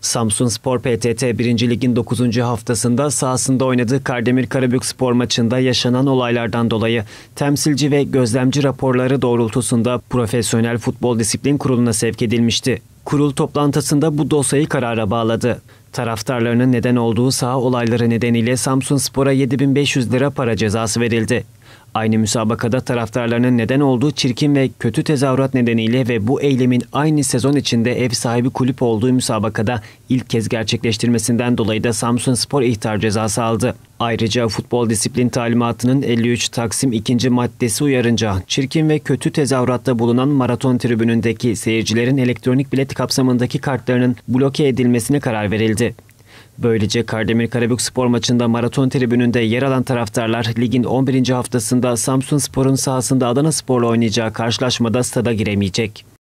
Samsun Spor PTT 1. Lig'in 9. haftasında sahasında oynadığı Kardemir Karabük spor maçında yaşanan olaylardan dolayı temsilci ve gözlemci raporları doğrultusunda Profesyonel Futbol Disiplin Kurulu'na sevk edilmişti. Kurul toplantısında bu dosyayı karara bağladı. Taraftarlarının neden olduğu saha olayları nedeniyle Samsun Spor'a 7500 lira para cezası verildi. Aynı müsabakada taraftarlarının neden olduğu çirkin ve kötü tezahürat nedeniyle ve bu eylemin aynı sezon içinde ev sahibi kulüp olduğu müsabakada ilk kez gerçekleştirmesinden dolayı da Samsun Spor ihtar cezası aldı. Ayrıca futbol disiplin talimatının 53 Taksim 2. maddesi uyarınca çirkin ve kötü tezahüratta bulunan maraton tribünündeki seyircilerin elektronik bilet kapsamındaki kartlarının bloke edilmesine karar verildi. Böylece Kardemir Karabük spor maçında maraton tribününde yer alan taraftarlar ligin 11. haftasında Samsun Spor'un sahasında Adana Spor'la oynayacağı karşılaşmada stada giremeyecek.